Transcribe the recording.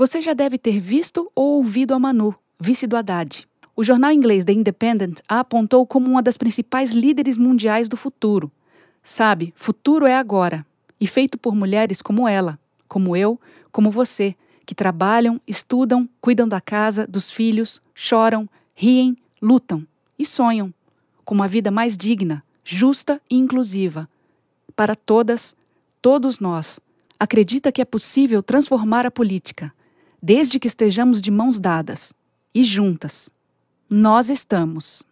Você já deve ter visto ou ouvido a Manu, vice do Haddad. O jornal inglês The Independent a apontou como uma das principais líderes mundiais do futuro. Sabe, futuro é agora, e feito por mulheres como ela, como eu, como você, que trabalham, estudam, cuidam da casa, dos filhos, choram, riem, lutam e sonham com uma vida mais digna, justa e inclusiva. Para todas, todos nós. Acredita que é possível transformar a política, desde que estejamos de mãos dadas e juntas. Nós estamos.